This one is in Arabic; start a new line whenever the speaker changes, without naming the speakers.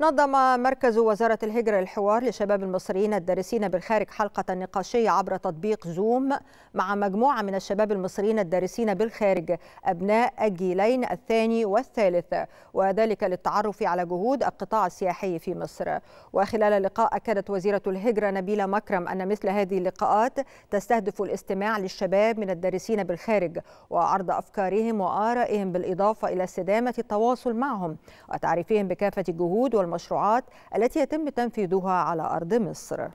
نظم مركز وزارة الهجرة الحوار لشباب المصريين الدارسين بالخارج حلقة نقاشية عبر تطبيق زوم مع مجموعة من الشباب المصريين الدارسين بالخارج أبناء الجيلين الثاني والثالث وذلك للتعرف على جهود القطاع السياحي في مصر وخلال اللقاء أكدت وزيرة الهجرة نبيلة مكرم أن مثل هذه اللقاءات تستهدف الاستماع للشباب من الدارسين بالخارج وعرض أفكارهم وآرائهم بالإضافة إلى استدامة التواصل معهم وتعريفهم بكافة الجهود والمشروعات التي يتم تنفيذها على أرض مصر